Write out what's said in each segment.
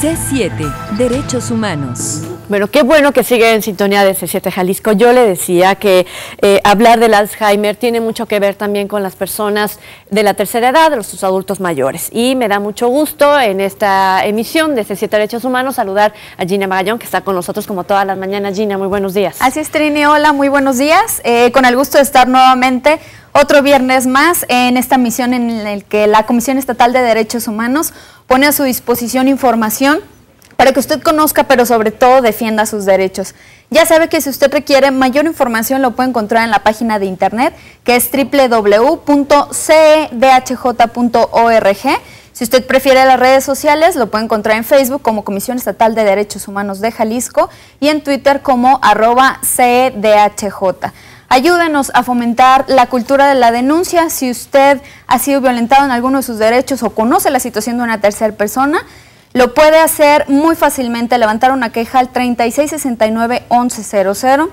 C7, Derechos Humanos. Bueno, qué bueno que sigue en sintonía de C7 Jalisco. Yo le decía que eh, hablar del Alzheimer tiene mucho que ver también con las personas de la tercera edad, los adultos mayores. Y me da mucho gusto en esta emisión de C7 Derechos Humanos saludar a Gina Magallón, que está con nosotros como todas las mañanas. Gina, muy buenos días. Así es, Trini. Hola, muy buenos días. Eh, con el gusto de estar nuevamente otro viernes más en esta misión en la que la Comisión Estatal de Derechos Humanos pone a su disposición información para que usted conozca, pero sobre todo defienda sus derechos. Ya sabe que si usted requiere mayor información lo puede encontrar en la página de internet que es www.cedhj.org. Si usted prefiere las redes sociales, lo puede encontrar en Facebook como Comisión Estatal de Derechos Humanos de Jalisco y en Twitter como arroba CDHJ. Ayúdenos a fomentar la cultura de la denuncia. Si usted ha sido violentado en alguno de sus derechos o conoce la situación de una tercera persona, lo puede hacer muy fácilmente, levantar una queja al 3669-1100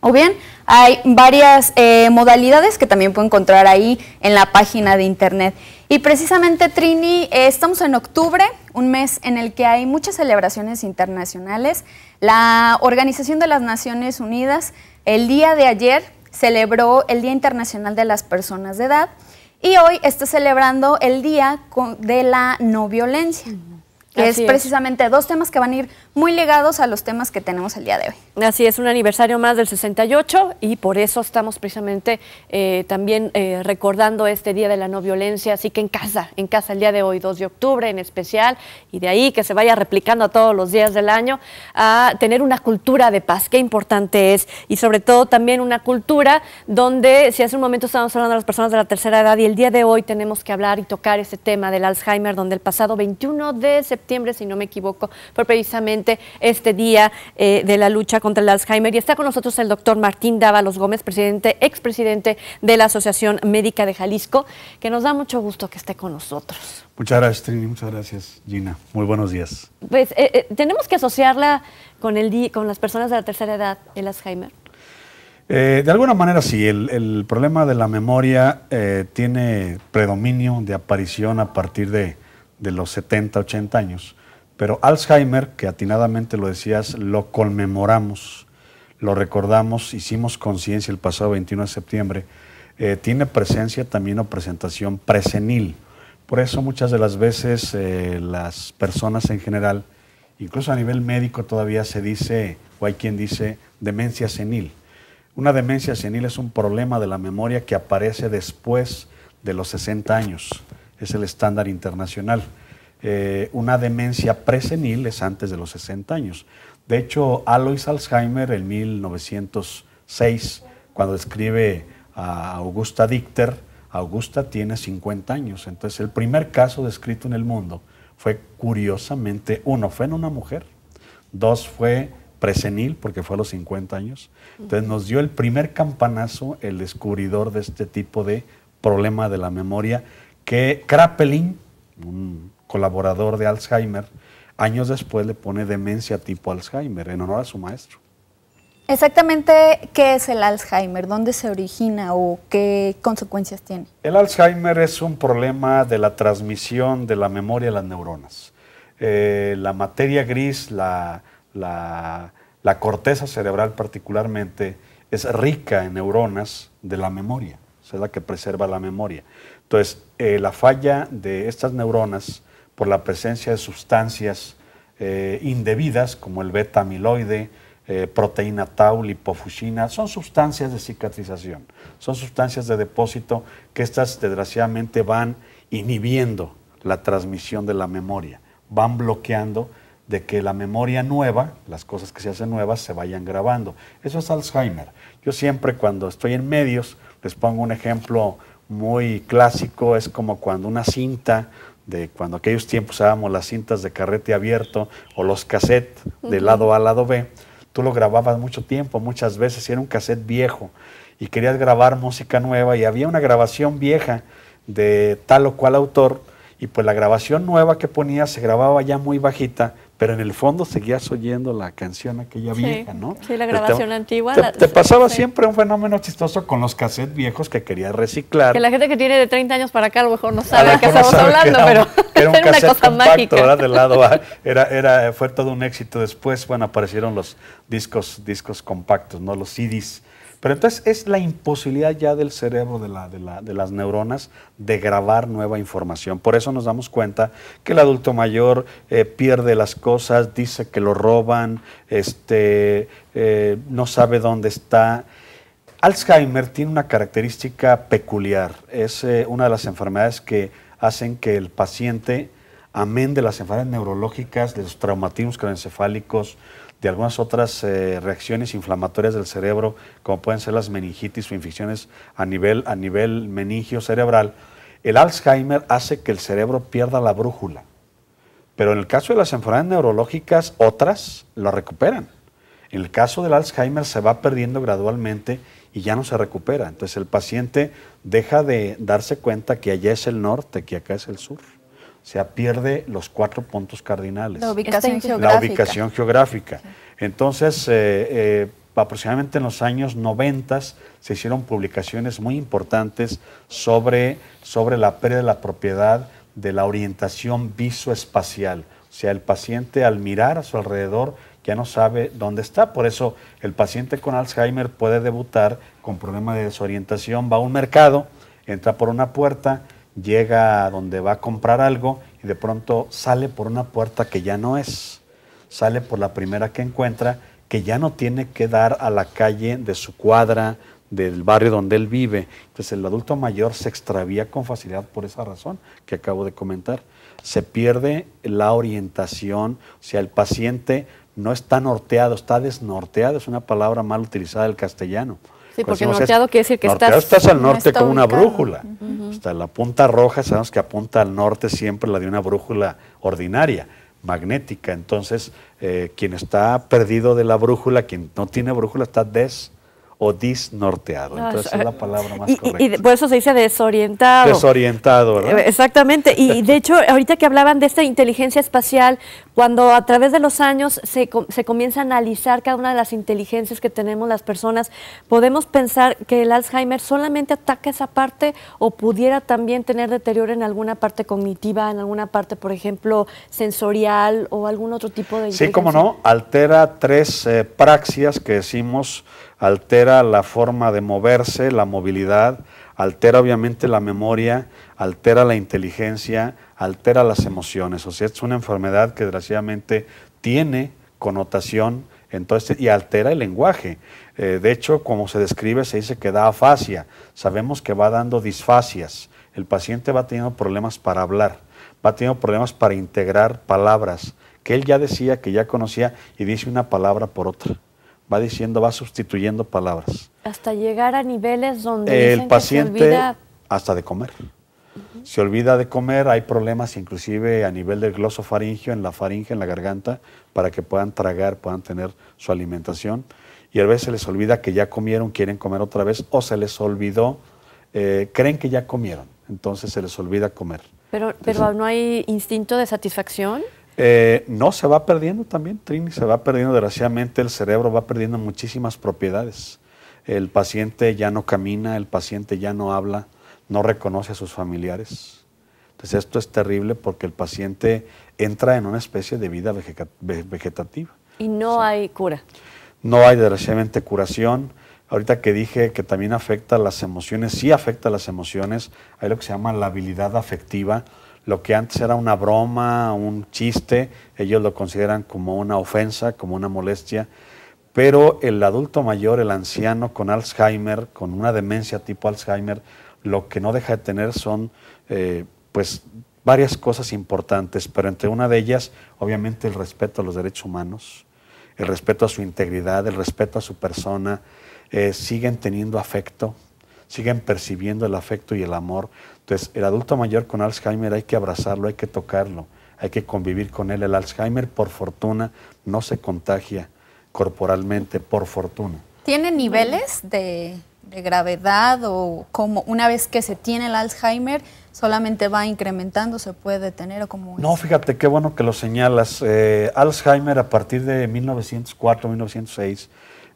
o bien hay varias eh, modalidades que también puede encontrar ahí en la página de internet. Y precisamente Trini, eh, estamos en octubre, un mes en el que hay muchas celebraciones internacionales. La Organización de las Naciones Unidas el día de ayer celebró el Día Internacional de las Personas de Edad y hoy está celebrando el Día de la No Violencia es precisamente dos temas que van a ir muy ligados a los temas que tenemos el día de hoy. Así es, un aniversario más del 68 y por eso estamos precisamente eh, también eh, recordando este Día de la No Violencia, así que en casa, en casa el día de hoy, 2 de octubre en especial, y de ahí que se vaya replicando a todos los días del año, a tener una cultura de paz, qué importante es, y sobre todo también una cultura donde, si hace un momento estábamos hablando de las personas de la tercera edad y el día de hoy tenemos que hablar y tocar ese tema del Alzheimer, donde el pasado 21 de septiembre, si no me equivoco, fue precisamente este día eh, de la lucha contra el Alzheimer. Y está con nosotros el doctor Martín Dávalos Gómez, presidente, expresidente de la Asociación Médica de Jalisco, que nos da mucho gusto que esté con nosotros. Muchas gracias, Trini. Muchas gracias, Gina. Muy buenos días. Pues, eh, eh, ¿Tenemos que asociarla con, el, con las personas de la tercera edad, el Alzheimer? de alguna manera sí, el, el problema de la memoria tiene predominio de aparición a partir de de los 70, 80 años. Pero Alzheimer, que atinadamente lo decías, lo conmemoramos, lo recordamos, hicimos conciencia el pasado 21 de septiembre, eh, tiene presencia también o presentación presenil. Por eso muchas de las veces eh, las personas en general, incluso a nivel médico todavía se dice, o hay quien dice, demencia senil. Una demencia senil es un problema de la memoria que aparece después de los 60 años es el estándar internacional. Eh, una demencia presenil es antes de los 60 años. De hecho, Alois Alzheimer en 1906, cuando escribe a Augusta Dichter, Augusta tiene 50 años. Entonces, el primer caso descrito en el mundo fue curiosamente, uno, fue en una mujer, dos, fue presenil, porque fue a los 50 años. Entonces, nos dio el primer campanazo el descubridor de este tipo de problema de la memoria que Krappelin, un colaborador de Alzheimer, años después le pone demencia tipo Alzheimer en honor a su maestro. Exactamente, ¿qué es el Alzheimer? ¿Dónde se origina o qué consecuencias tiene? El Alzheimer es un problema de la transmisión de la memoria a las neuronas. Eh, la materia gris, la, la, corteza cerebral particularmente, es rica en neuronas de la memoria, es sea, la que preserva la memoria. Entonces, eh, la falla de estas neuronas por la presencia de sustancias eh, indebidas como el beta amiloide, eh, proteína tau, lipofusina, son sustancias de cicatrización, son sustancias de depósito que estas desgraciadamente van inhibiendo la transmisión de la memoria, van bloqueando de que la memoria nueva, las cosas que se hacen nuevas, se vayan grabando. Eso es Alzheimer. Yo siempre cuando estoy en medios les pongo un ejemplo muy clásico, es como cuando una cinta de cuando aquellos tiempos usábamos las cintas de carrete abierto o los cassettes de lado A a lado B, tú lo grababas mucho tiempo, muchas veces, y era un cassette viejo y querías grabar música nueva y había una grabación vieja de tal o cual autor y pues la grabación nueva que ponías se grababa ya muy bajita pero en el fondo seguías oyendo la canción aquella vieja, ¿no? Sí, la grabación antigua. Te, pasaba siempre un fenómeno chistoso con los cassettes viejos que querías reciclar. Que la gente que tiene de 30 años para acá a lo mejor no sabe de qué estamos hablando, pero era, una cosa mágica. Era de lado era, fue todo un éxito. Después, bueno, aparecieron los discos, discos compactos, ¿no? Los CDs pero entonces es la imposibilidad ya del cerebro, de, las neuronas, de grabar nueva información. Por eso nos damos cuenta que el adulto mayor eh, pierde las cosas, dice que lo roban, este, eh, no sabe dónde está. Alzheimer tiene una característica peculiar. Es eh, una de las enfermedades que hacen que el paciente, amén de las enfermedades neurológicas, de los traumatismos craneoencefálicos, de algunas otras eh, reacciones inflamatorias del cerebro, como pueden ser las meningitis o infecciones a nivel, a nivel meningio cerebral, el Alzheimer hace que el cerebro pierda la brújula. Pero en el caso de las enfermedades neurológicas, otras lo recuperan. En el caso del Alzheimer se va perdiendo gradualmente y ya no se recupera. Entonces el paciente deja de darse cuenta que allá es el norte, que acá es el sur sea, pierde los cuatro puntos cardinales. La ubicación geográfica. Entonces, eh, eh, aproximadamente en los años 90 se hicieron publicaciones muy importantes sobre, sobre la pérdida de la propiedad de la orientación visoespacial. O sea, el paciente al mirar a su alrededor ya no sabe dónde está. Por eso el paciente con Alzheimer puede debutar con problema de desorientación, va a un mercado, entra por una puerta, llega a donde va a comprar algo y de pronto sale por una puerta que ya no es, sale por la primera que encuentra, que ya no tiene que dar a la calle de su cuadra, del barrio donde él vive. Entonces el adulto mayor se extravía con facilidad por esa razón que acabo de comentar. Se pierde la orientación, o sea, el paciente no está norteado, está desnorteado, es una palabra mal utilizada del castellano. Sí, porque norteado es, quiere decir que norteado estás... estás al norte con una brújula. Hasta la punta roja, sabemos que apunta al norte siempre la de una brújula ordinaria, magnética. Entonces, eh, quien está perdido de la brújula, quien no tiene brújula, está des o disnorteado. Entonces es la palabra más correcta. Y por eso se dice desorientado. Desorientado, ¿verdad? Eh, exactamente. Y de hecho, ahorita que hablaban de esta inteligencia espacial, cuando a través de los años se, se comienza a analizar cada una de las inteligencias que tenemos las personas, ¿podemos pensar que el Alzheimer solamente ataca esa parte o pudiera también tener deterioro en alguna parte cognitiva, en alguna parte, por ejemplo, sensorial o algún otro tipo de Sí, como no, altera tres eh, praxias que decimos altera la forma de moverse, la movilidad, altera obviamente la memoria, altera la inteligencia, altera las emociones. O sea, es una enfermedad que desgraciadamente tiene connotación entonces, este, y altera el lenguaje. Eh, de hecho, como se describe, se dice que da afasia. Sabemos que va dando disfasias. El paciente va teniendo problemas para hablar, va teniendo problemas para integrar palabras que él ya decía, que ya conocía, y dice una palabra por otra va diciendo, va sustituyendo palabras. Hasta llegar a niveles donde el paciente se olvida... hasta de comer. Se olvida de comer, hay problemas inclusive a nivel del glosofaringio, en la faringe, en la garganta, para que puedan tragar, puedan tener su alimentación. Y a veces se les olvida que ya comieron, quieren comer otra vez, o se les olvidó, eh, creen que ya comieron, entonces se les olvida comer. Pero, pero ¿no hay instinto de satisfacción? Eh, no, se va perdiendo también, Trini, se va perdiendo, desgraciadamente el cerebro va perdiendo muchísimas propiedades. El paciente ya no camina, el paciente ya no habla, no reconoce a sus familiares. Entonces esto es terrible porque el paciente entra en una especie de vida vegetativa. Y no hay cura. No hay desgraciadamente curación. Ahorita que dije que también afecta las emociones, sí afecta las emociones, hay lo que se llama la habilidad afectiva, lo que antes era una broma, un chiste, ellos lo consideran como una ofensa, como una molestia, pero el adulto mayor, el anciano con Alzheimer, con una demencia tipo Alzheimer, lo que no deja de tener son eh, pues varias cosas importantes, pero entre una de ellas, obviamente, el respeto a los derechos humanos, el respeto a su integridad, el respeto a su persona, eh, siguen teniendo afecto, siguen percibiendo el afecto y el amor, entonces, el adulto mayor con Alzheimer hay que abrazarlo, hay que tocarlo, hay que convivir con él. El Alzheimer, por fortuna, no se contagia corporalmente, por fortuna. ¿Tiene niveles de, gravedad o como una vez que se tiene el Alzheimer solamente va incrementando, se puede detener o cómo? No, fíjate qué bueno que lo señalas. Eh, Alzheimer a partir de 1904, 1906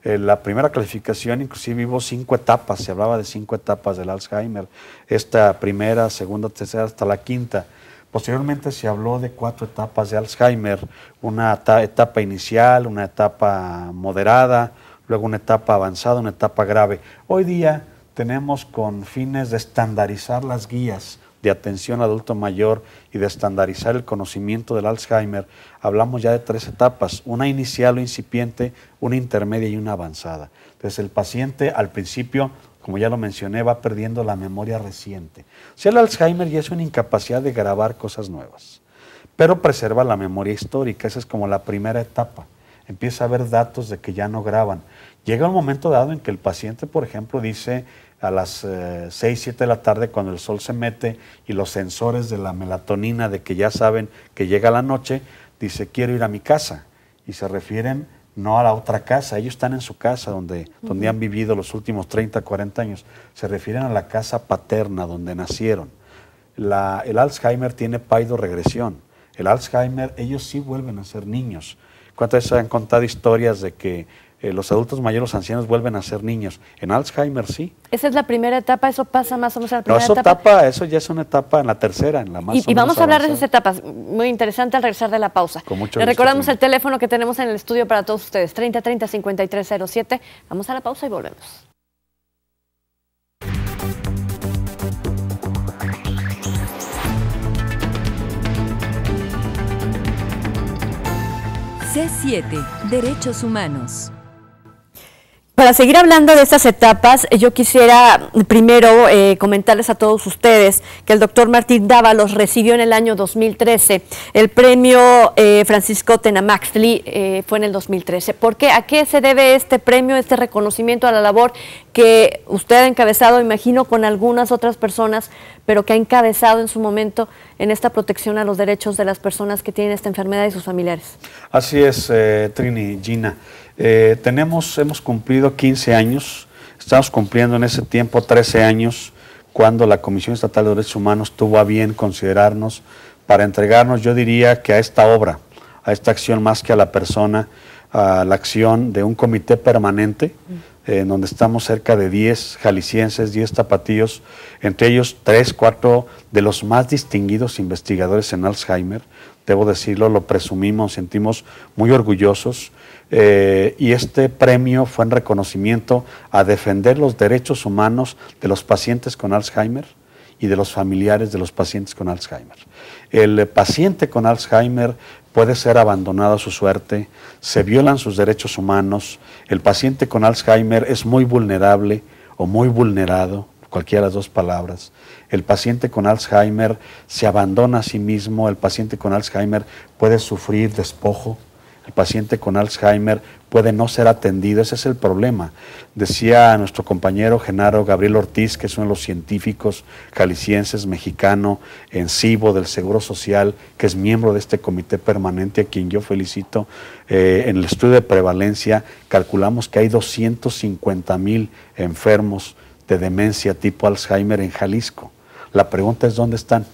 eh, la primera calificación inclusive hubo cinco etapas, se hablaba de cinco etapas del Alzheimer, esta primera, segunda, tercera, hasta la quinta. Posteriormente se habló de cuatro etapas de Alzheimer, una etapa inicial, una etapa moderada, luego una etapa avanzada, una etapa grave. Hoy día tenemos con fines de estandarizar las guías, de atención adulto mayor y de estandarizar el conocimiento del Alzheimer, hablamos ya de tres etapas, una inicial o incipiente, una intermedia y una avanzada. Entonces el paciente al principio, como ya lo mencioné, va perdiendo la memoria reciente. O el Alzheimer ya es una incapacidad de grabar cosas nuevas, pero preserva la memoria histórica, esa es como la primera etapa. Empieza a haber datos de que ya no graban. Llega un momento dado en que el paciente, por ejemplo, dice, a las 6, eh, 7 de la tarde cuando el sol se mete y los sensores de la melatonina de que ya saben que llega la noche, dice quiero ir a mi casa y se refieren no a la otra casa, ellos están en su casa donde, han vivido los últimos 30, 40 años, se refieren a la casa paterna donde nacieron. el Alzheimer tiene paido-regresión. El Alzheimer, ellos sí vuelven a ser niños. ¿Cuántas veces han contado historias de que eh, los adultos mayores, los ancianos vuelven a ser niños. En Alzheimer sí. Esa es la primera etapa, eso pasa más o menos la primera eso etapa. Eso ya es una etapa en la tercera, en la más. Y, y vamos a hablar de esas etapas, muy interesante al regresar de la pausa. Con mucho Le recordamos el teléfono que tenemos en el estudio para todos ustedes, 3030-5307. Vamos a la pausa y volvemos. C7, Derechos Humanos. Para seguir hablando de estas etapas, eh, yo quisiera primero eh, comentarles a todos ustedes que el doctor Martín Dávalos recibió en el año 2013 el premio eh, Francisco Tenamaxli, eh, fue en el 2013. ¿Por qué? ¿A qué se debe este premio, este reconocimiento a la labor que usted ha encabezado, imagino, con algunas otras personas, pero que ha encabezado en su momento en esta protección a los derechos de las personas que tienen esta enfermedad y sus familiares? Así es, Trini, Gina. Eh, tenemos, hemos cumplido 15 años, estamos cumpliendo en ese tiempo 13 años cuando la Comisión Estatal de Derechos Humanos tuvo a bien considerarnos para entregarnos, yo diría que a esta obra, a esta acción más que a la persona, a la acción de un comité permanente, eh, en donde estamos cerca de 10 jaliscienses, 10 tapatíos, entre ellos 3, 4 de los más distinguidos investigadores en Alzheimer. Debo decirlo, lo presumimos, sentimos muy orgullosos. Eh, y este premio fue en reconocimiento a defender los derechos humanos de los pacientes con Alzheimer y de los familiares de los pacientes con Alzheimer. El eh, paciente con Alzheimer puede ser abandonado a su suerte, se violan sus derechos humanos, el paciente con Alzheimer es muy vulnerable o muy vulnerado, cualquiera de las dos palabras. El paciente con Alzheimer se abandona a sí mismo, el paciente con Alzheimer puede sufrir despojo, el paciente con Alzheimer puede no ser atendido, ese es el problema. Decía nuestro compañero Genaro Gabriel Ortiz, que es uno de los científicos jaliscienses mexicano en CIBO del Seguro Social, que es miembro de este comité permanente, a quien yo felicito. Eh, en el estudio de prevalencia calculamos que hay 250 mil enfermos de demencia tipo Alzheimer en Jalisco. La pregunta es, ¿dónde están?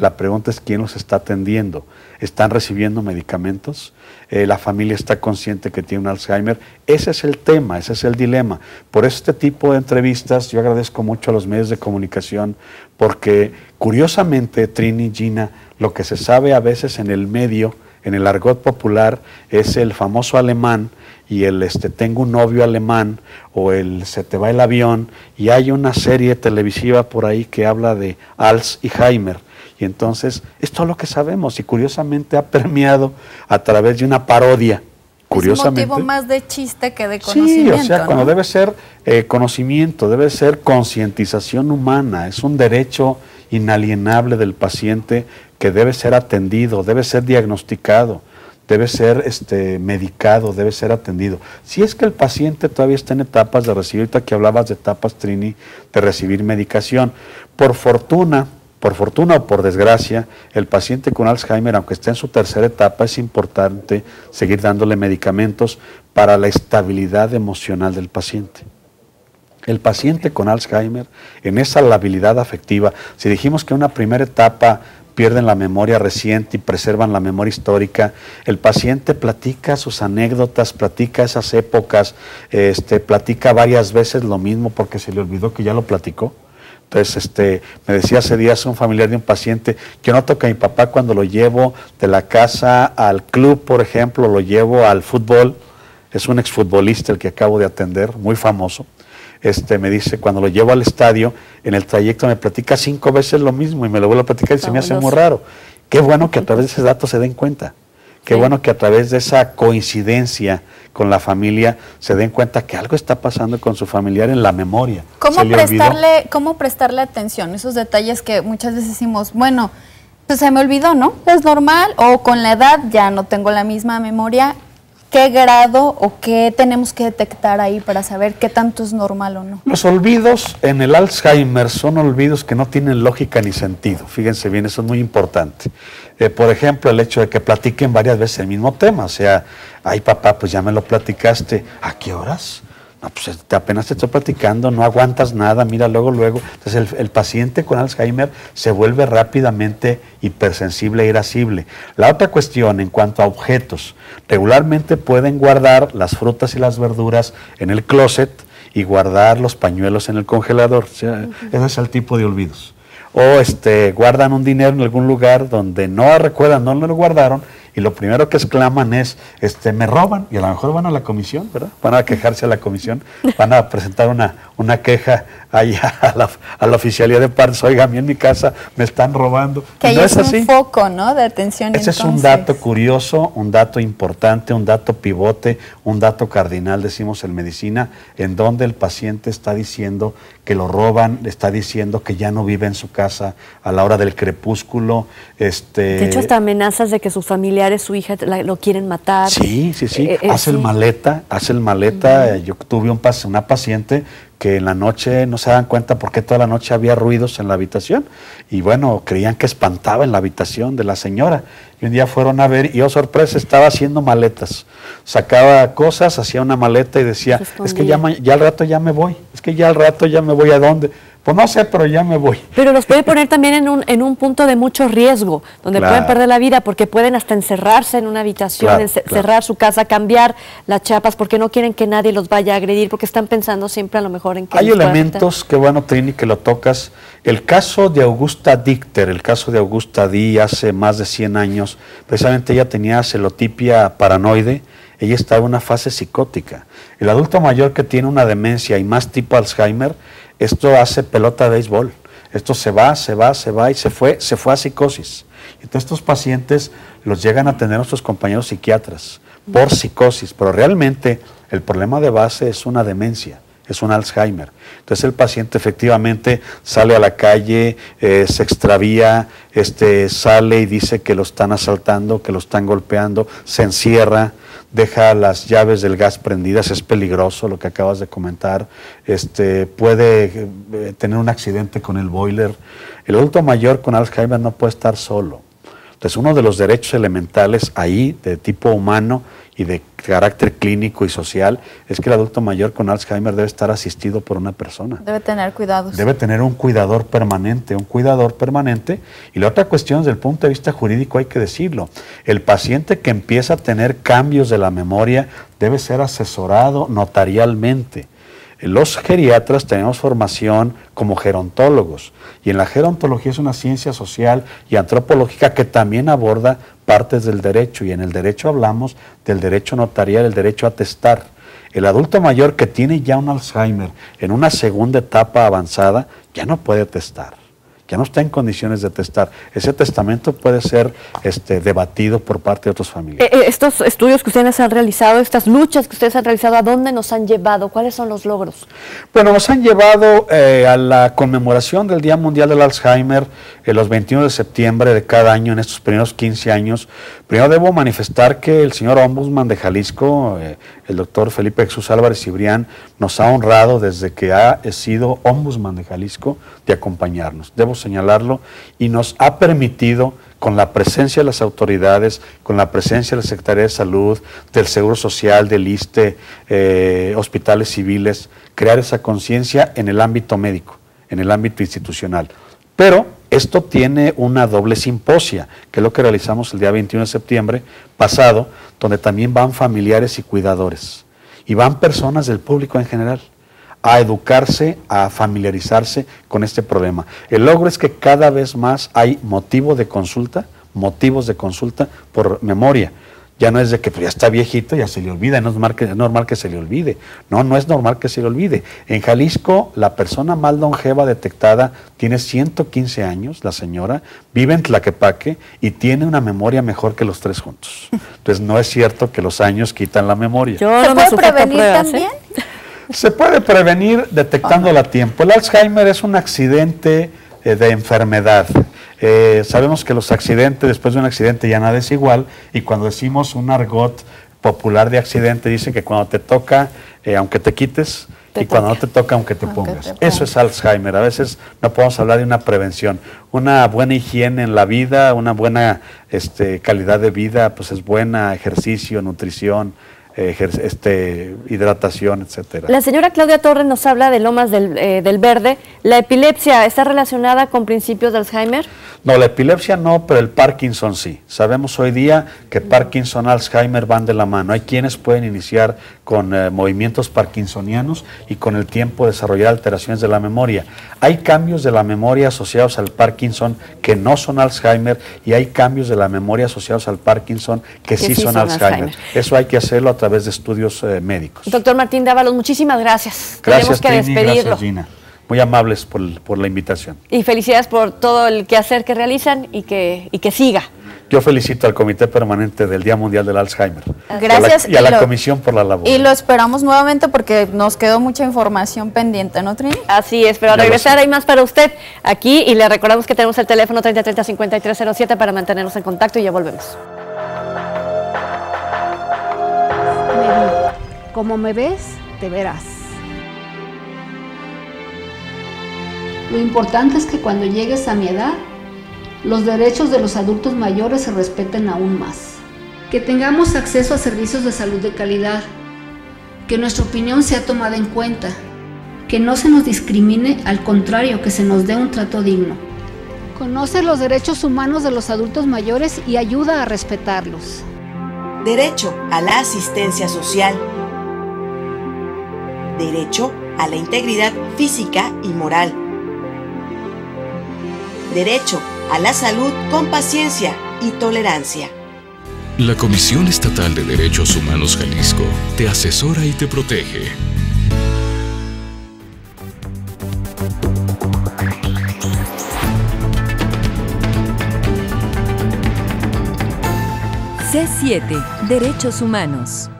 La pregunta es quién los está atendiendo. ¿Están recibiendo medicamentos? Eh, ¿La familia está consciente que tiene un Alzheimer? Ese es el tema, ese es el dilema. Por este tipo de entrevistas yo agradezco mucho a los medios de comunicación porque curiosamente, Trini Gina, lo que se sabe a veces en el medio, en el argot popular, es el famoso alemán y el este, tengo un novio alemán o el se te va el avión y hay una serie televisiva por ahí que habla de Alzheimer y entonces es lo que sabemos y curiosamente ha permeado a través de una parodia. Curiosamente. Es motivo más de chiste que de conocimiento. Sí, o sea, cuando debe ser eh, conocimiento, debe ser concientización humana, es un derecho inalienable del paciente que debe ser atendido, debe ser diagnosticado, debe ser este, medicado, debe ser atendido. Si es que el paciente todavía está en etapas de recibir, ahorita que hablabas de etapas, Trini, de recibir medicación, por fortuna, por fortuna o por desgracia, el paciente con Alzheimer, aunque esté en su tercera etapa, es importante seguir dándole medicamentos para la estabilidad emocional del paciente. El paciente con Alzheimer, en esa labilidad afectiva, si dijimos que en una primera etapa pierden la memoria reciente y preservan la memoria histórica, el paciente platica sus anécdotas, platica esas épocas, este, platica varias veces lo mismo porque se le olvidó que ya lo platicó entonces, este, me decía hace días un familiar de un paciente, yo noto que a mi papá cuando lo llevo de la casa al club, por ejemplo, lo llevo al fútbol, es un exfutbolista el que acabo de atender, muy famoso, este, me dice, cuando lo llevo al estadio, en el trayecto me platica cinco veces lo mismo y me lo vuelve a platicar y se me hace muy raro. Qué bueno que a través de ese dato se den cuenta. Qué bueno que a través de esa coincidencia con la familia se den cuenta que algo está pasando con su familiar en la memoria. ¿Cómo, prestarle, ¿cómo prestarle atención? Esos detalles que muchas veces decimos, bueno, pues se me olvidó, ¿no? Es normal, o con la edad ya no tengo la misma memoria ¿Qué grado o qué tenemos que detectar ahí para saber qué tanto es normal o no? Los olvidos en el Alzheimer son olvidos que no tienen lógica ni sentido. Fíjense bien, eso es muy importante. Eh, por ejemplo, el hecho de que platiquen varias veces el mismo tema. O sea, ay papá, pues ya me lo platicaste. ¿A qué horas? Pues, apenas te estoy platicando, no aguantas nada, mira luego, luego. Entonces el, paciente con Alzheimer se vuelve rápidamente hipersensible e irascible. La otra cuestión en cuanto a objetos, regularmente pueden guardar las frutas y las verduras en el closet y guardar los pañuelos en el congelador. Eh, ese es el tipo de olvidos. O este, guardan un dinero en algún lugar donde no recuerdan no lo guardaron y lo primero que exclaman es, este, me roban, y a lo mejor van a la comisión, ¿verdad? Van a quejarse a la comisión, van a presentar una, una queja ahí a la, a oficialidad de partes, oiga, a mí en mi casa me están robando. Que no es, un foco, ¿no? De atención. Ese es un dato curioso, un dato importante, un dato pivote, un dato cardinal, decimos en medicina, en donde el paciente está diciendo que lo roban, está diciendo que ya no vive en su casa a la hora del crepúsculo. Este, de hecho, hasta amenazas de que su familia su hija lo quieren matar. Sí, sí, sí. Eh, eh, hace el maleta, hace el maleta. Yo tuve un, una paciente que en la noche no se dan cuenta porque toda la noche había ruidos en la habitación y bueno, creían que espantaba en la habitación de la señora. Y un día fueron a ver y oh sorpresa, estaba haciendo maletas. Sacaba cosas, hacía una maleta y decía, es que ya, ya al rato ya me voy, es que ya al rato ya me voy a dónde. Pues no sé, pero ya me voy. Pero los puede poner también en un, en un punto de mucho riesgo, donde pueden perder la vida, porque pueden hasta encerrarse en una habitación, cerrar encerrar su casa, cambiar las chapas, porque no quieren que nadie los vaya a agredir, porque están pensando siempre a lo mejor en que... Hay elementos, que bueno, Trini, que lo tocas. El caso de Augusta Dichter, el caso de Augusta D, hace más de 100 años, precisamente ella tenía celotipia paranoide, ella estaba en una fase psicótica. El adulto mayor que tiene una demencia y más tipo Alzheimer, esto hace pelota de béisbol. Esto se va, se va, se va y se fue, se fue a psicosis. Entonces estos pacientes los llegan a tener nuestros compañeros psiquiatras por psicosis, pero realmente el problema de base es una demencia es un Alzheimer. Entonces el paciente efectivamente sale a la calle, eh, se extravía, este, sale y dice que lo están asaltando, que lo están golpeando, se encierra, deja las llaves del gas prendidas, es peligroso lo que acabas de comentar, este, puede eh, tener un accidente con el boiler. El adulto mayor con Alzheimer no puede estar solo entonces, uno de los derechos elementales ahí, de tipo humano y de carácter clínico y social, es que el adulto mayor con Alzheimer debe estar asistido por una persona. Debe tener cuidados. Debe tener un cuidador permanente, un cuidador permanente. Y la otra cuestión, desde el punto de vista jurídico, hay que decirlo. El paciente que empieza a tener cambios de la memoria debe ser asesorado notarialmente los geriatras tenemos formación como gerontólogos y en la gerontología es una ciencia social y antropológica que también aborda partes del derecho y en el derecho hablamos del derecho notarial, el derecho a testar. El adulto mayor que tiene ya un Alzheimer en una segunda etapa avanzada ya no puede testar que no está en condiciones de testar. Ese testamento puede ser este, debatido por parte de otros familias eh, eh, estos estudios que ustedes han realizado, estas luchas que ustedes han realizado, ¿a dónde nos han llevado? ¿Cuáles son los logros? Bueno, nos han llevado eh, a la conmemoración del Día Mundial del Alzheimer, los 21 de septiembre de cada año, en estos primeros 15 años. Primero debo manifestar que el señor Ombudsman de Jalisco el doctor Felipe Jesús Álvarez Cibrián nos ha honrado desde que ha sido ombudsman de Jalisco de acompañarnos, debo señalarlo, y nos ha permitido con la presencia de las autoridades, con la presencia de la Secretaría de Salud, del Seguro Social, del ISTE, eh, hospitales civiles, crear esa conciencia en el ámbito médico, en el ámbito institucional. Pero esto tiene una doble simposia, que es lo que realizamos el día 21 de septiembre pasado, donde también van familiares y cuidadores. Y van personas del público en general a educarse, a familiarizarse con este problema. El logro es que cada vez más hay motivo de consulta, motivos de consulta por memoria. Ya no es de que pues, ya está viejito, ya se le olvida, no es, normal que, es normal que se le olvide. No, no es normal que se le olvide. En Jalisco, la persona más longeva detectada tiene 115 años, la señora, vive en Tlaquepaque y tiene una memoria mejor que los tres juntos. Entonces, no es cierto que los años quitan la memoria. ¿Se puede prevenir ¿eh? también? Se puede prevenir detectándola a tiempo. El Alzheimer es un accidente eh, de enfermedad. Eh, sabemos que los accidentes, después de un accidente ya nada es igual y cuando decimos un argot popular de accidente, dicen que cuando te toca, eh, aunque te quites, y cuando no te toca, aunque te, pongas. Eso es Alzheimer. A veces no podemos hablar de una prevención. Una buena higiene en la vida, una buena este, calidad de vida, pues es buena, ejercicio, nutrición, este, hidratación, etcétera. La señora Claudia Torres nos habla de Lomas eh, del, Verde. ¿La epilepsia está relacionada con principios de Alzheimer? No, la epilepsia no, pero el Parkinson sí. Sabemos hoy día que Parkinson y Alzheimer van de la mano. Hay quienes pueden iniciar con eh, movimientos parkinsonianos y con el tiempo desarrollar alteraciones de la memoria. Hay cambios de la memoria asociados al Parkinson que no son Alzheimer y hay cambios de la memoria asociados al Parkinson que, sí, son, Alzheimer. Alzheimer. Eso hay que hacerlo a través través de estudios eh, médicos. Doctor Martín Dávalos, muchísimas gracias. Gracias, que Gracias, Gina. Muy amables por, la invitación. Y felicidades por todo el quehacer que realizan y que, que siga. Yo felicito al Comité Permanente del Día Mundial del Alzheimer. Gracias. Y a la, Comisión por la labor. Y lo esperamos nuevamente porque nos quedó mucha información pendiente, ¿no, Trini? Así es, pero regresar hay más para usted aquí y le recordamos que tenemos el teléfono 3030-5307 para mantenernos en contacto y ya volvemos. Como me ves, te verás. Lo importante es que cuando llegues a mi edad, los derechos de los adultos mayores se respeten aún más. Que tengamos acceso a servicios de salud de calidad. Que nuestra opinión sea tomada en cuenta. Que no se nos discrimine, al contrario, que se nos dé un trato digno. Conoce los derechos humanos de los adultos mayores y ayuda a respetarlos. Derecho a la asistencia social derecho a la integridad física y moral, derecho a la salud con paciencia y tolerancia. La Comisión Estatal de Derechos Humanos Jalisco te asesora y te protege. C7, Derechos Humanos.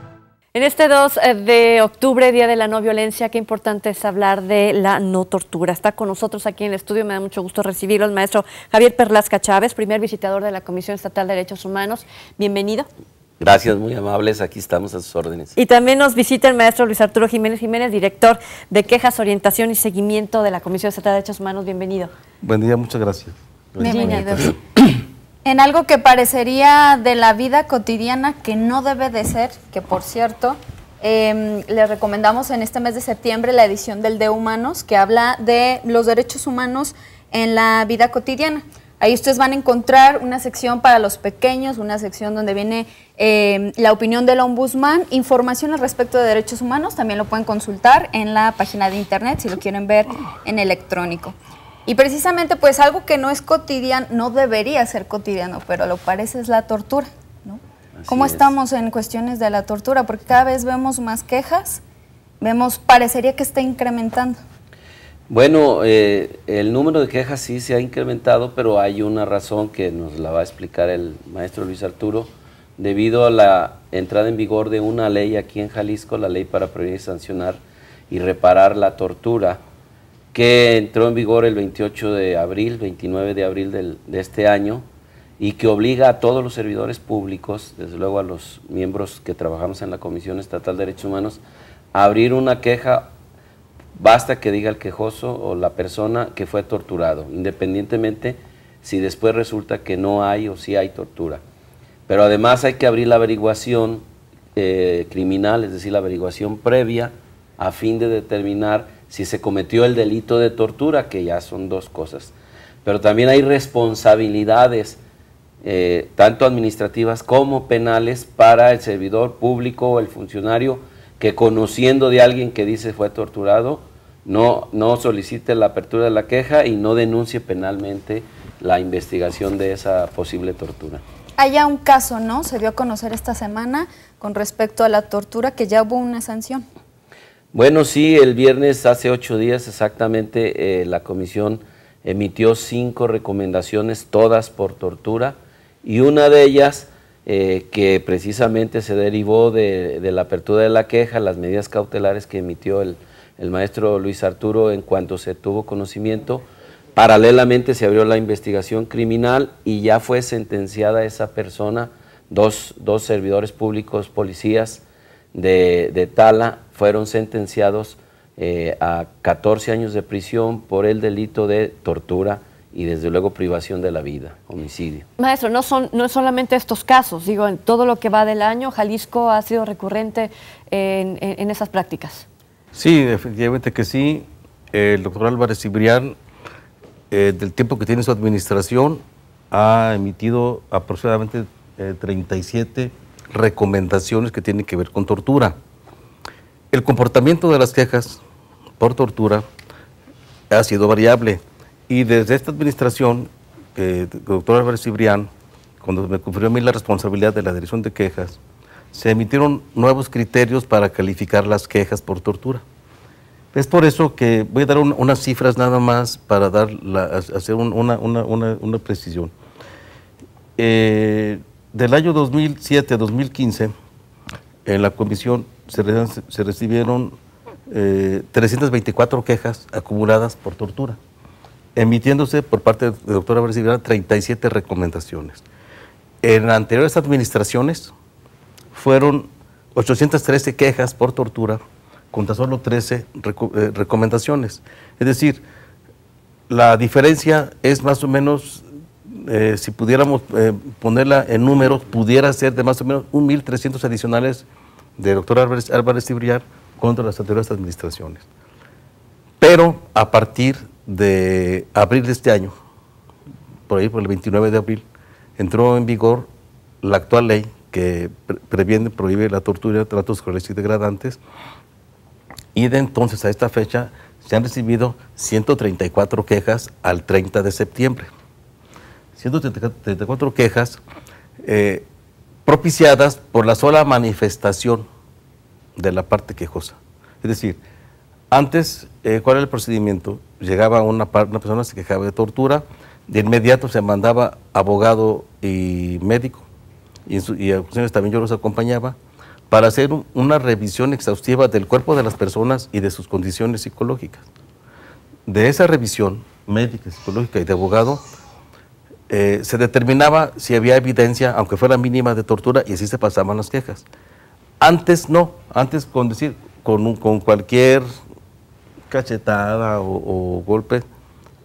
En este 2 eh, de octubre, Día de la No Violencia, qué importante es hablar de la no tortura. Está con nosotros aquí en el estudio, me da mucho gusto recibirlo, el maestro Javier Perlasca Chávez, primer visitador de la Comisión Estatal de Derechos Humanos. Bienvenido. Gracias, muy amables, aquí estamos a sus órdenes. Y también nos visita el maestro Luis Arturo Jiménez Jiménez, director de Quejas, Orientación y Seguimiento de la Comisión Estatal de Derechos Humanos. Bienvenido. Buen día, muchas gracias. En algo que parecería de la vida cotidiana, que no debe de ser, que por cierto, em, les recomendamos en este mes de septiembre la edición del De Humanos, que habla de los derechos humanos en la vida cotidiana. Ahí ustedes van a encontrar una sección para los pequeños, una sección donde viene em, la opinión del ombudsman, información al respecto de derechos humanos, también lo pueden consultar en la página de internet si lo quieren ver en electrónico. Y precisamente pues algo que no es cotidiano, no debería ser cotidiano, pero lo parece es la tortura. ¿no? ¿Cómo estamos en cuestiones de la tortura? Porque cada vez vemos más quejas, vemos, parecería que está incrementando. Bueno, eh, el número de quejas sí se ha incrementado, pero hay una razón que nos la va a explicar el maestro Luis Arturo, debido a la entrada en vigor de una ley aquí en Jalisco, la ley para prevenir sancionar y reparar la tortura, que entró en vigor el 28 de abril, 29 de abril del, de este año, y que obliga a todos los servidores públicos, desde luego a los miembros que trabajamos en la Comisión Estatal de Derechos Humanos, a abrir una queja, basta que diga el quejoso o la persona que fue torturado, independientemente si después resulta que no hay o si hay tortura. Pero además hay que abrir la averiguación eh, criminal, es decir, la averiguación previa, a fin de determinar si se cometió el delito de tortura, que ya son dos cosas. Pero también hay responsabilidades, eh, tanto administrativas como penales, para el servidor público o el funcionario que conociendo de alguien que dice fue torturado, no, no solicite la apertura de la queja y no denuncie penalmente la investigación de esa posible tortura. Hay ya un caso, ¿no? Se dio a conocer esta semana con respecto a la tortura que ya hubo una sanción. Bueno, sí, el viernes hace ocho días exactamente eh, la comisión emitió cinco recomendaciones, todas por tortura, y una de ellas eh, que precisamente se derivó de, la apertura de la queja, las medidas cautelares que emitió el, el maestro Luis Arturo en cuanto se tuvo conocimiento. Paralelamente se abrió la investigación criminal y ya fue sentenciada esa persona, dos, dos servidores públicos, policías, de, Tala fueron sentenciados eh, a 14 años de prisión por el delito de tortura y desde luego privación de la vida, homicidio. Maestro, no son no es solamente estos casos, digo, en todo lo que va del año, Jalisco ha sido recurrente en, esas prácticas. Sí, efectivamente que sí. El doctor Álvarez Cibrián, eh, del tiempo que tiene su administración, ha emitido aproximadamente 37 eh, recomendaciones que tienen que ver con tortura. El comportamiento de las quejas por tortura ha sido variable y desde esta administración, doctor Álvarez Cibrián, cuando me confió a mí la responsabilidad de la dirección de quejas, se emitieron nuevos criterios para calificar las quejas por tortura. Es por eso que voy a dar unas cifras nada más para dar hacer una, una, precisión. Eh, del año 2007 a 2015, en la comisión se, recibieron 324 eh, quejas acumuladas por tortura, emitiéndose por parte de la doctora Brasileira 37 recomendaciones. En anteriores administraciones fueron 813 quejas por tortura contra solo 13 eh, recomendaciones. Es decir, la diferencia es más o menos eh, si pudiéramos eh, ponerla en números, pudiera ser de más o menos 1.300 adicionales de doctor Álvarez, Álvarez Cibriar contra las anteriores administraciones. Pero a partir de abril de este año, por ahí por el 29 de abril, entró en vigor la actual ley que previene, prohíbe la tortura, tratos crueles y degradantes. Y de entonces a esta fecha se han recibido 134 quejas al 30 de septiembre. 134 quejas eh, propiciadas por la sola manifestación de la parte quejosa. Es decir, antes, eh, ¿cuál era el procedimiento? Llegaba una, una persona, se quejaba de tortura, de inmediato se mandaba abogado y médico, y, a también yo los acompañaba, para hacer una revisión exhaustiva del cuerpo de las personas y de sus condiciones psicológicas. De esa revisión médica, psicológica y de abogado, eh, se determinaba si había evidencia, aunque fuera mínima, de tortura y así se pasaban las quejas. Antes no, antes con decir, con, cualquier cachetada o, golpe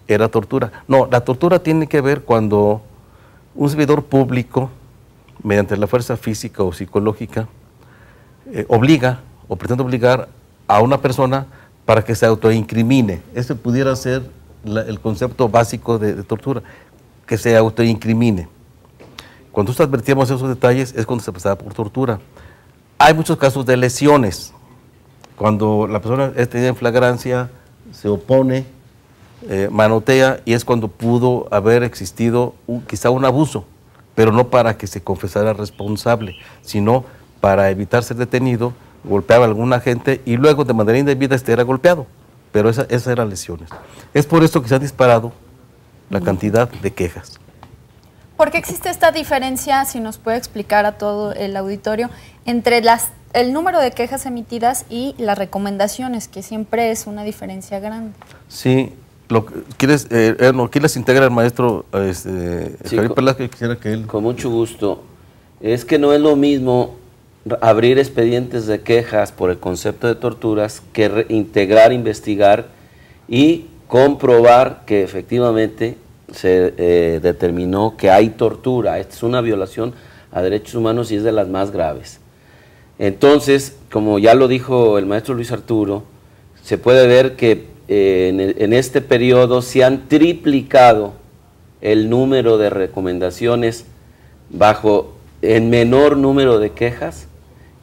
era tortura. No, la tortura tiene que ver cuando un servidor público, mediante la fuerza física o psicológica, eh, obliga o pretende obligar a una persona para que se autoincrimine. Ese pudiera ser el concepto básico de tortura que se autoincrimine. Cuando nosotros advertíamos esos detalles es cuando se pasaba por tortura. Hay muchos casos de lesiones. Cuando la persona es tenida en flagrancia, se opone, eh, manotea y es cuando pudo haber existido quizá un abuso, pero no para que se confesara responsable, sino para evitar ser detenido, golpeaba a alguna gente y luego de manera indebida este era golpeado, pero esa, esas eran lesiones. Es por esto que se han disparado la cantidad de quejas. ¿Por qué existe esta diferencia, si nos puede explicar a todo el auditorio, entre las, el número de quejas emitidas y las recomendaciones, que siempre es una diferencia grande? Sí, lo quieres, eh, eh, no, aquí les integra el maestro este, que él... Con mucho gusto. Es que no es lo mismo abrir expedientes de quejas por el concepto de torturas que integrar, investigar y comprobar que efectivamente se eh, determinó que hay tortura. Esta es una violación a derechos humanos y es de las más graves. Entonces, como ya lo dijo el maestro Luis Arturo, se puede ver que eh, en, este periodo se han triplicado el número de recomendaciones bajo el menor número de quejas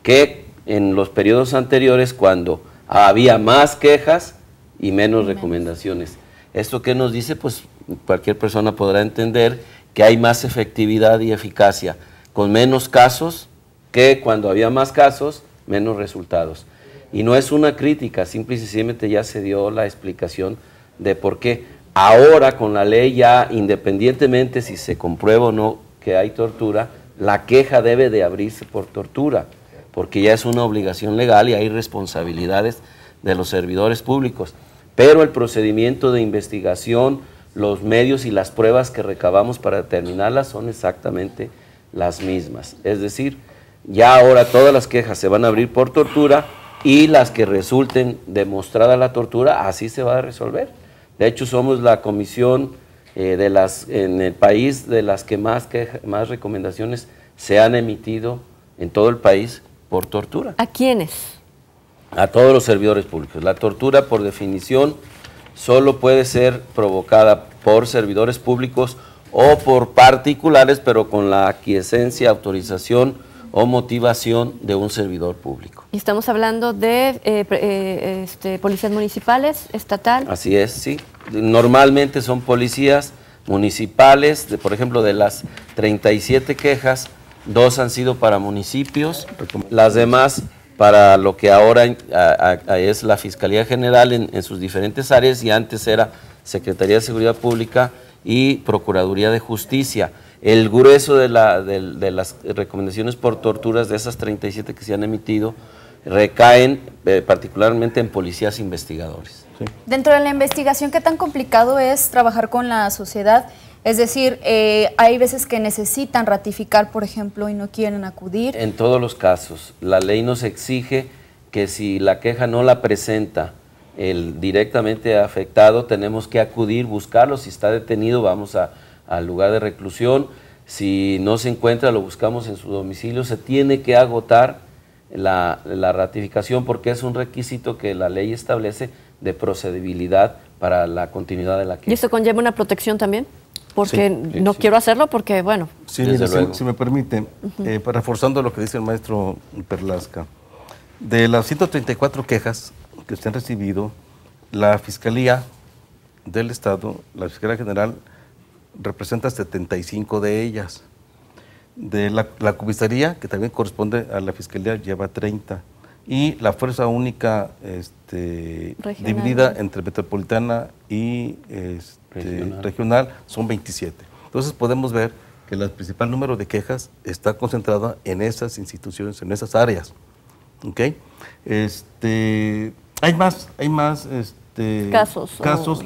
que en los periodos anteriores cuando había más quejas y menos recomendaciones. ¿Esto qué nos dice? Pues cualquier persona podrá entender que hay más efectividad y eficacia con menos casos que cuando había más casos, menos resultados. Y no es una crítica, simple y ya se dio la explicación de por qué. Ahora con la ley ya, independientemente si se comprueba o no que hay tortura, la queja debe de abrirse por tortura, porque ya es una obligación legal y hay responsabilidades de los servidores públicos pero el procedimiento de investigación, los medios y las pruebas que recabamos para determinarlas son exactamente las mismas. Es decir, ya ahora todas las quejas se van a abrir por tortura y las que resulten demostrada la tortura, así se va a resolver. De hecho, somos la comisión eh, de las, en el país de las que más, más recomendaciones se han emitido en todo el país por tortura. ¿A quiénes? a todos los servidores públicos. La tortura, por definición, solo puede ser provocada por servidores públicos o por particulares, pero con la aquiescencia, autorización o motivación de un servidor público. Y estamos hablando de eh, eh, este, policías municipales, estatal. Así es, sí. Normalmente son policías municipales, de, por ejemplo, de las 37 quejas, dos han sido para municipios, las demás para lo que ahora es la Fiscalía General en, sus diferentes áreas y antes era Secretaría de Seguridad Pública y Procuraduría de Justicia. El grueso de, la, de, las recomendaciones por torturas de esas 37 que se han emitido recaen eh, particularmente en policías investigadores. Dentro de la investigación, ¿qué tan complicado es trabajar con la sociedad? Es decir, eh, hay veces que necesitan ratificar, por ejemplo, y no quieren acudir. En todos los casos, la ley nos exige que si la queja no la presenta el directamente afectado, tenemos que acudir, buscarlo. Si está detenido, vamos al lugar de reclusión. Si no se encuentra, lo buscamos en su domicilio. Se tiene que agotar la, la ratificación porque es un requisito que la ley establece de procedibilidad para la continuidad de la queja. ¿Y esto conlleva una protección también? porque no quiero hacerlo porque, bueno. si, me permite, eh, reforzando lo que dice el maestro Perlasca, de las 134 quejas que se han recibido, la Fiscalía del Estado, la Fiscalía General, representa 75 de ellas. De la, la que también corresponde a la Fiscalía, lleva 30. Y la Fuerza Única este, dividida entre Metropolitana y... Este, regional. son 27. Entonces podemos ver que el principal número de quejas está concentrada en esas instituciones, en esas áreas. ¿Ok? Este, hay más, hay más este, casos,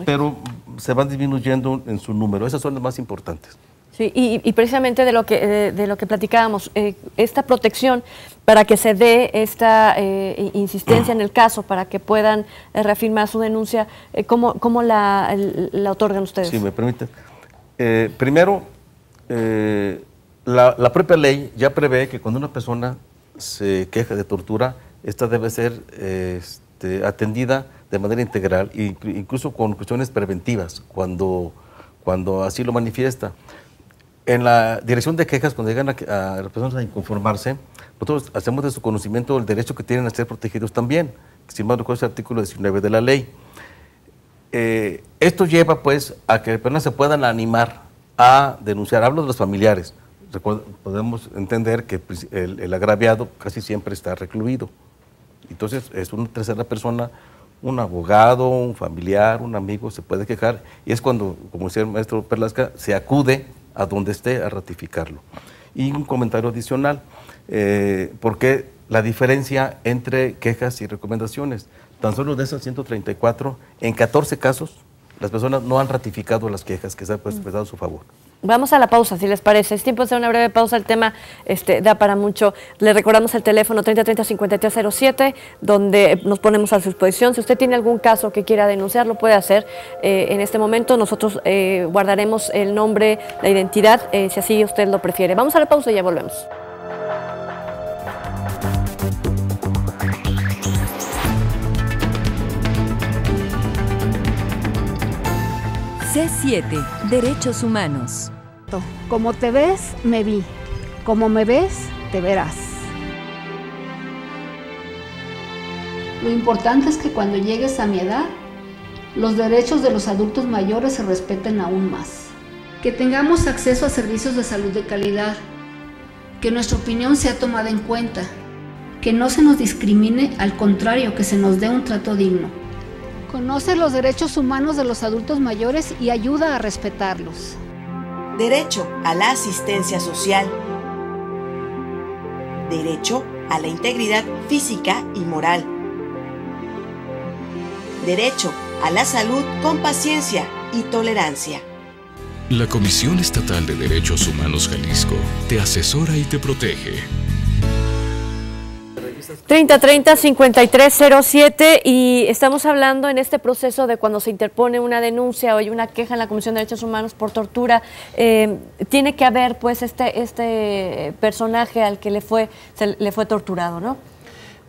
pero se van disminuyendo en su número. Esas son las más importantes. Sí, y, precisamente de lo que, eh, de, lo que platicábamos, eh, esta protección para que se dé esta eh, insistencia en el caso, para que puedan reafirmar su denuncia, ¿cómo, la, otorgan ustedes? Sí, me permiten. primero, la, propia ley ya prevé que cuando una persona se queja de tortura, esta debe ser este, atendida de manera integral, incluso con cuestiones preventivas, cuando, cuando así lo manifiesta. En la dirección de quejas, cuando llegan a, las personas a inconformarse, nosotros hacemos de su conocimiento el derecho que tienen a ser protegidos también, estimando más recuerdo es el artículo 19 de la ley. Eh, esto lleva pues a que las personas se puedan animar a denunciar. Hablo de los familiares. podemos entender que pues, el, el, agraviado casi siempre está recluido. Entonces es una tercera persona, un abogado, un familiar, un amigo, se puede quejar. Y es cuando, como decía el maestro Perlasca, se acude a donde esté a ratificarlo. Y un comentario adicional, eh, porque la diferencia entre quejas y recomendaciones, tan solo de esas 134, en 14 casos las personas no han ratificado las quejas que se han presentado pues, a su favor. Vamos a la pausa, si les parece. Es tiempo de hacer una breve pausa. El tema este, da para mucho. Le recordamos el teléfono 3030-5307, donde nos ponemos a su disposición. Si usted tiene algún caso que quiera denunciar, lo puede hacer eh, en este momento. Nosotros eh, guardaremos el nombre, la identidad, eh, si así usted lo prefiere. Vamos a la pausa y ya volvemos. C7, Derechos Humanos. Como te ves, me vi. Como me ves, te verás. Lo importante es que cuando llegues a mi edad, los derechos de los adultos mayores se respeten aún más. Que tengamos acceso a servicios de salud de calidad. Que nuestra opinión sea tomada en cuenta. Que no se nos discrimine, al contrario, que se nos dé un trato digno. Conoce los derechos humanos de los adultos mayores y ayuda a respetarlos. Derecho a la asistencia social. Derecho a la integridad física y moral. Derecho a la salud con paciencia y tolerancia. La Comisión Estatal de Derechos Humanos Jalisco te asesora y te protege 3030-5307 y estamos hablando en este proceso de cuando se interpone una denuncia o hay una queja en la Comisión de Derechos Humanos por tortura, eh, tiene que haber pues este, este personaje al que le fue, le fue torturado, ¿no?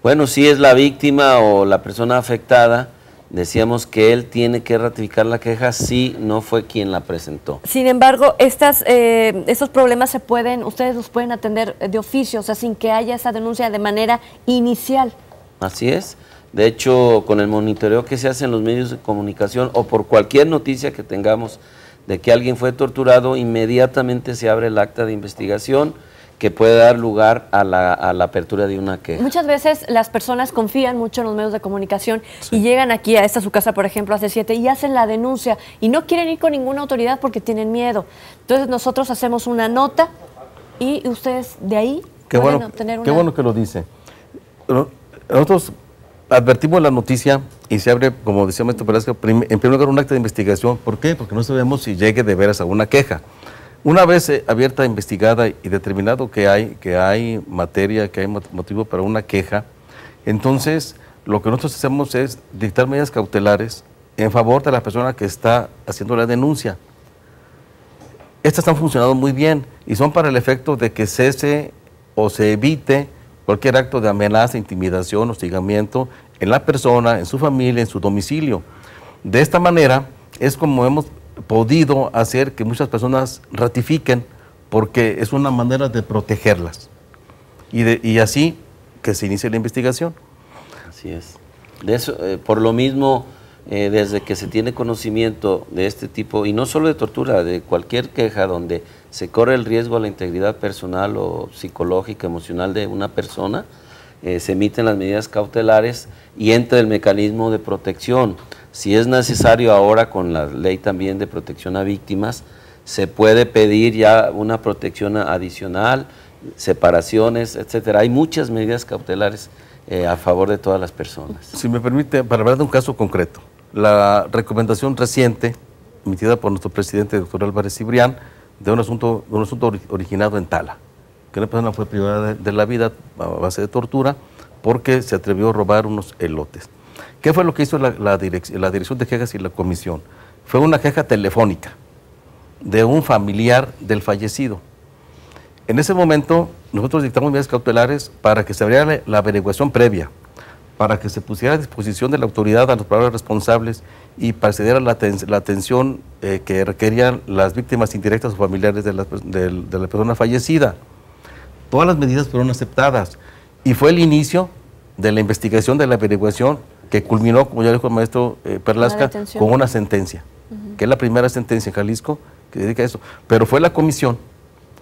Bueno, si es la víctima o la persona afectada, decíamos que él tiene que ratificar la queja si no fue quien la presentó. Sin embargo, estas, eh, estos problemas se pueden, ustedes los pueden atender de oficio, o sea, sin que haya esa denuncia de manera inicial. Así es. De hecho, con el monitoreo que se hace en los medios de comunicación o por cualquier noticia que tengamos de que alguien fue torturado, inmediatamente se abre el acta de investigación que puede dar lugar a la, apertura de una queja. Muchas veces las personas confían mucho en los medios de comunicación y llegan aquí a esta su casa, por ejemplo, hace siete y hacen la denuncia y no quieren ir con ninguna autoridad porque tienen miedo. Entonces nosotros hacemos una nota y ustedes de ahí qué pueden bueno, obtener una... Qué bueno que lo dice. Nosotros advertimos la noticia y se abre, como decía Maestro Pelasco, en primer lugar un acta de investigación. ¿Por qué? Porque no sabemos si llegue de veras a alguna queja. Una vez eh, abierta, investigada y determinado que hay, que hay materia, que hay motivo para una queja, entonces lo que nosotros hacemos es dictar medidas cautelares en favor de la persona que está haciendo la denuncia. Estas han funcionado muy bien y son para el efecto de que cese o se evite cualquier acto de amenaza, intimidación, hostigamiento en la persona, en su familia, en su domicilio. De esta manera es como hemos podido hacer que muchas personas ratifiquen porque es una manera de protegerlas. Y, de, y así que se inicie la investigación. Así es. Eh, por lo mismo, eh, desde que se tiene conocimiento de este tipo, y no solo de tortura, de cualquier queja donde se corre el riesgo a la integridad personal o psicológica, emocional de una persona, eh, se emiten las medidas cautelares y entra el mecanismo de protección. Si es necesario ahora con la ley también de protección a víctimas, se puede pedir ya una protección adicional, separaciones, etcétera. Hay muchas medidas cautelares eh, a favor de todas las personas. Si me permite, para hablar de un caso concreto, la recomendación reciente emitida por nuestro presidente, doctor Álvarez Cibrián, de un asunto, un asunto originado en Tala, que una persona fue privada de la vida a base de tortura porque se atrevió a robar unos elotes. ¿Qué fue lo que hizo la, la, Dirección de Quejas y la Comisión? Fue una queja telefónica de un familiar del fallecido. En ese momento, nosotros dictamos medidas cautelares para que se abriera la, averiguación previa, para que se pusiera a disposición de la autoridad a los probables responsables y para que se la, atención eh, que requerían las víctimas indirectas o familiares de la, de la persona fallecida. Todas las medidas fueron aceptadas y fue el inicio de la investigación, de la averiguación que culminó, como ya dijo el maestro eh, Perlasca, con una sentencia, que es la primera sentencia en Jalisco que dedica a eso. Pero fue la comisión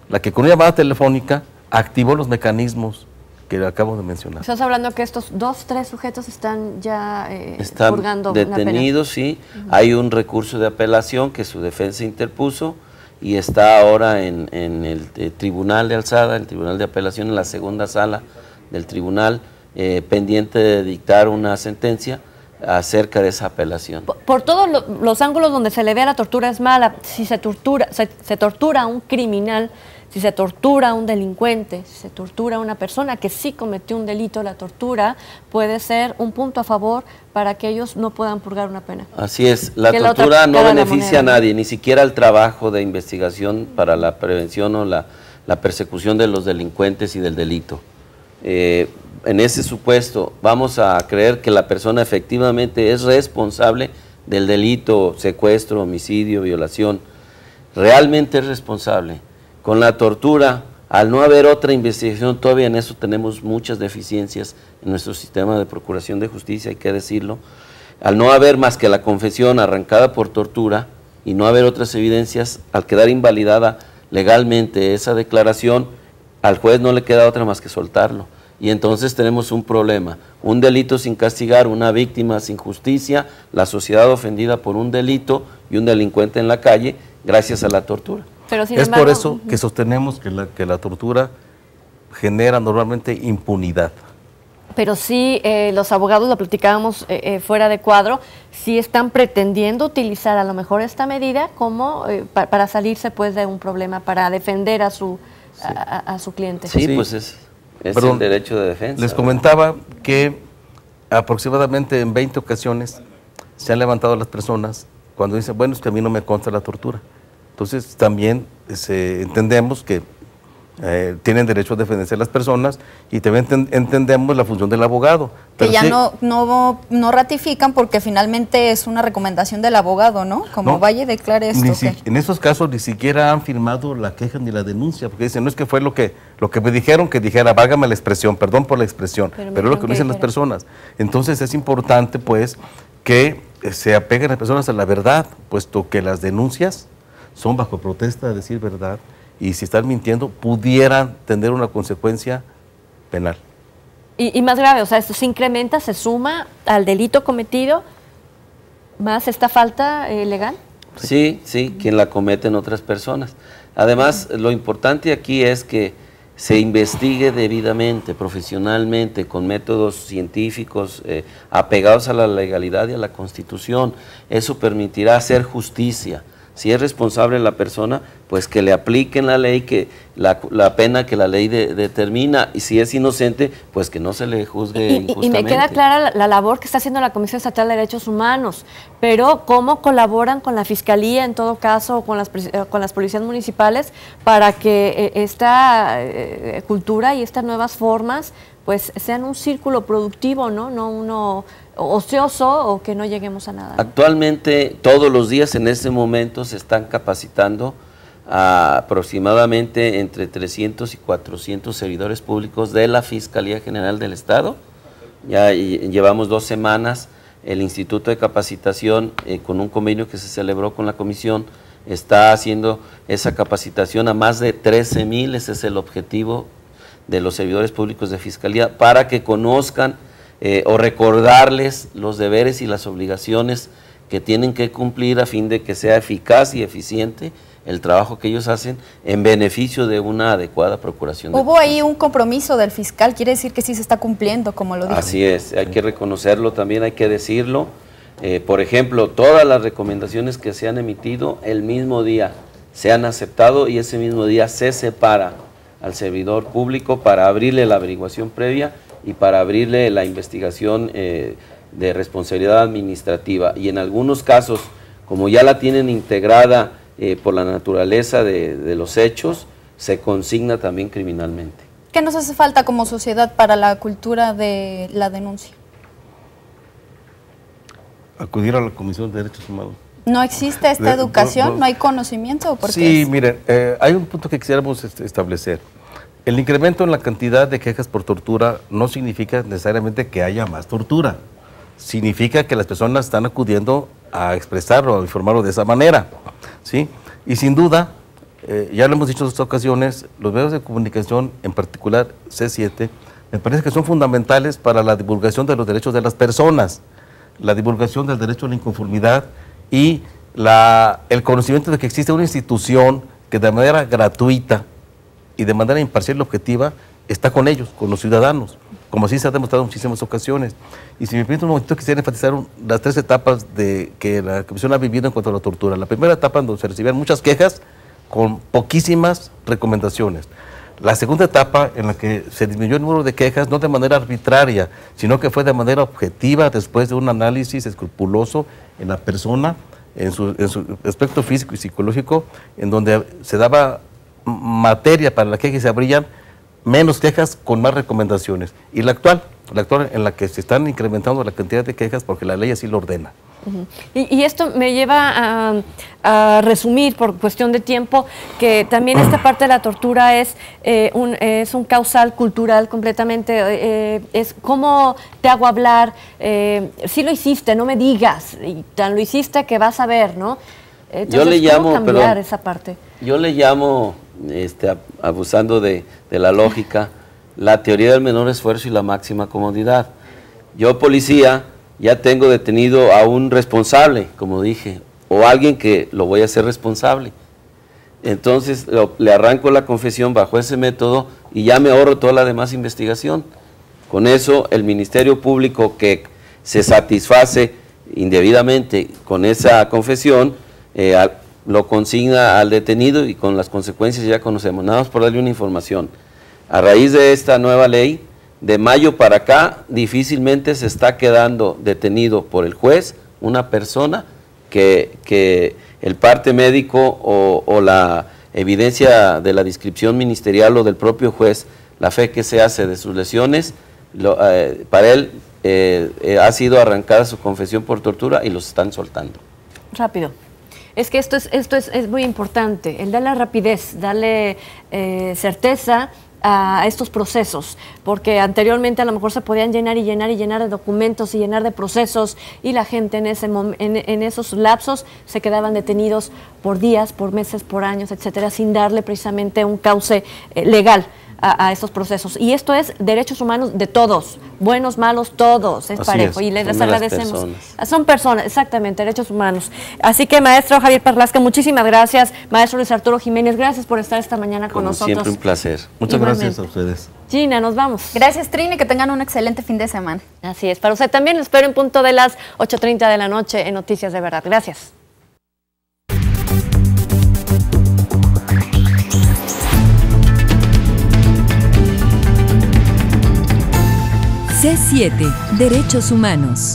la que con una llamada telefónica activó los mecanismos que acabo de mencionar. Estás hablando que estos dos, tres sujetos están ya eh, purgando detenidos, sí. Hay un recurso de apelación que su defensa interpuso y está ahora en, el, el, eh, Tribunal de Alzada, el Tribunal de Apelación, en la segunda sala del tribunal eh, pendiente de dictar una sentencia acerca de esa apelación. Por, todos los ángulos donde se le vea la tortura es mala. Si se tortura, se, tortura a un criminal, si se tortura a un delincuente, si se tortura a una persona que sí cometió un delito, la tortura puede ser un punto a favor para que ellos no puedan purgar una pena. Así es, la tortura no beneficia a nadie, ni siquiera el trabajo de investigación para la prevención o la, persecución de los delincuentes y del delito. Eh, en ese supuesto, vamos a creer que la persona efectivamente es responsable del delito, secuestro, homicidio, violación, realmente es responsable. Con la tortura, al no haber otra investigación, todavía en eso tenemos muchas deficiencias en nuestro sistema de procuración de justicia, hay que decirlo. Al no haber más que la confesión arrancada por tortura y no haber otras evidencias, al quedar invalidada legalmente esa declaración, al juez no le queda otra más que soltarlo y entonces tenemos un problema. Un delito sin castigar, una víctima sin justicia, la sociedad ofendida por un delito y un delincuente en la calle gracias a la tortura. Pero es por eso que sostenemos que la, que la tortura genera normalmente impunidad. Pero sí, eh, los abogados, lo platicábamos eh, eh, fuera de cuadro, si están pretendiendo utilizar a lo mejor esta medida como para salirse pues de un problema, para defender a su, a, su cliente. sí, pues es, es derecho de defensa. Les comentaba que aproximadamente en 20 ocasiones se han levantado las personas cuando dicen, bueno, es que a mí no me consta la tortura. Entonces también este, entendemos que eh, tienen derecho a defenderse las personas y también entendemos la función del abogado. Que ya no, no, ratifican porque finalmente es una recomendación del abogado, ¿no? Como vaya y declare esto. en esos casos ni siquiera han firmado la queja ni la denuncia, porque dicen, no es que fue lo que, lo que me dijeron que dijera, válgame la expresión, perdón por la expresión, pero, es lo que me dicen las personas. Entonces es importante, pues, que se apeguen las personas a la verdad, puesto que las denuncias son bajo protesta de decir verdad y si están mintiendo pudieran tener una consecuencia penal. Y, más grave, o sea, esto se incrementa, se suma al delito cometido más esta falta eh, legal. Sí, sí, quien la cometen otras personas. Además, lo importante aquí es que se investigue debidamente, profesionalmente, con métodos científicos eh, apegados a la legalidad y a la Constitución. Eso permitirá hacer justicia. Si es responsable la persona, pues que le apliquen la ley, que la, pena que la ley determina. Y si es inocente, pues que no se le juzgue y, injustamente. Y me queda clara la, labor que está haciendo la Comisión Estatal de Derechos Humanos, pero cómo colaboran con la Fiscalía, en todo caso, o con las, eh, con las policías municipales, para que eh, esta eh, cultura y estas nuevas formas pues sean un círculo productivo, ¿no? No uno ocioso o que no lleguemos a nada. Actualmente, todos los días en este momento se están capacitando a aproximadamente entre 300 y 400 servidores públicos de la Fiscalía General del Estado. Ya llevamos dos semanas el Instituto de Capacitación, eh, con un convenio que se celebró con la Comisión, está haciendo esa capacitación a más de 13 mil, ese es el objetivo de los servidores públicos de Fiscalía, para que conozcan eh, o recordarles los deberes y las obligaciones que tienen que cumplir a fin de que sea eficaz y eficiente el trabajo que ellos hacen en beneficio de una adecuada procuración. Hubo ahí un compromiso del fiscal, quiere decir que sí se está cumpliendo, como lo dijo. Así es, hay que reconocerlo también, hay que decirlo. Eh, por ejemplo, todas las recomendaciones que se han emitido el mismo día se han aceptado y ese mismo día se separa al servidor público para abrirle la averiguación previa y para abrirle la investigación eh, de responsabilidad administrativa. Y en algunos casos, como ya la tienen integrada eh, por la naturaleza de, los hechos, se consigna también criminalmente. ¿Qué nos hace falta como sociedad para la cultura de la denuncia? acudir a la Comisión de Derechos Humanos. ¿No existe esta eh, educación? ¿No hay conocimiento? sí, miren, hay un punto que quisiéramos este, establecer. El incremento en la cantidad de quejas por tortura no significa necesariamente que haya más tortura. Significa que las personas están acudiendo a expresarlo, a informarlo de esa manera. ¿sí? Y sin duda, eh, ya lo hemos dicho en otras ocasiones, los medios de comunicación, en particular C7, me parece que son fundamentales para la divulgación de los derechos de las personas, la divulgación del derecho a la inconformidad y el conocimiento de que existe una institución que de manera gratuita y de manera imparcial y objetiva está con ellos, con los ciudadanos, como así se ha demostrado en muchísimas ocasiones. Y si me permite un momento, quisiera enfatizar las tres etapas de, que la Comisión ha vivido en cuanto a la tortura. La primera etapa en donde se recibían muchas quejas con poquísimas recomendaciones. La segunda etapa en la que se disminuyó el número de quejas, no de manera arbitraria, sino que fue de manera objetiva después de un análisis escrupuloso en la persona, en su, en su aspecto físico y psicológico, en donde se daba materia para la y se abrían menos quejas con más recomendaciones. Y la actual, la actual en la que se están incrementando la cantidad de quejas porque la ley así lo ordena. y, esto me lleva a, resumir por cuestión de tiempo que también esta parte de la tortura es, eh, un, es un causal cultural completamente, eh, es como te hago hablar, eh, si lo hiciste, no me digas, y tan lo hiciste que vas a ver, ¿no? yo le llamo, esa parte? Yo le llamo este, abusando de, la lógica, la teoría del menor esfuerzo y la máxima comodidad. Yo, policía, ya tengo detenido a un responsable, como dije, o alguien que lo voy a hacer responsable. Entonces le arranco la confesión bajo ese método y ya me ahorro toda la demás investigación. Con eso, el Ministerio Público que se satisface indebidamente con esa confesión, eh, lo consigna al detenido y con las consecuencias ya conocemos. Nada más por darle una información. A raíz de esta nueva ley, de mayo para acá, difícilmente se está quedando detenido por el juez una persona que, que el parte médico o, la evidencia de la descripción ministerial o del propio juez, la fe que se hace de sus lesiones, eh, para él eh, eh, ha sido arrancada su confesión por tortura y los están soltando. Rápido. Es que esto es, esto es, es muy importante, el darle rapidez, darle eh, certeza a estos procesos, porque anteriormente a lo mejor se podían llenar y llenar y llenar de documentos y llenar de procesos y la gente en, esos lapsos se quedaban detenidos por días, por meses, por años, etcétera, sin darle precisamente un cauce eh, legal a, estos procesos. Y esto es derechos humanos de todos, buenos, malos, todos, es parejo. y les, agradecemos. Son personas, exactamente, derechos humanos. Así que, maestro Javier Parlasca, muchísimas gracias. Maestro Luis Arturo Jiménez, gracias por estar esta mañana con nosotros. Siempre un placer. Muchas gracias a ustedes. Gina, nos vamos. Gracias, Trini, que tengan un excelente fin de semana. Así es, para usted también, espero en punto de las 8.30 de la noche en Noticias de Verdad. Gracias. C7, Derechos Humanos.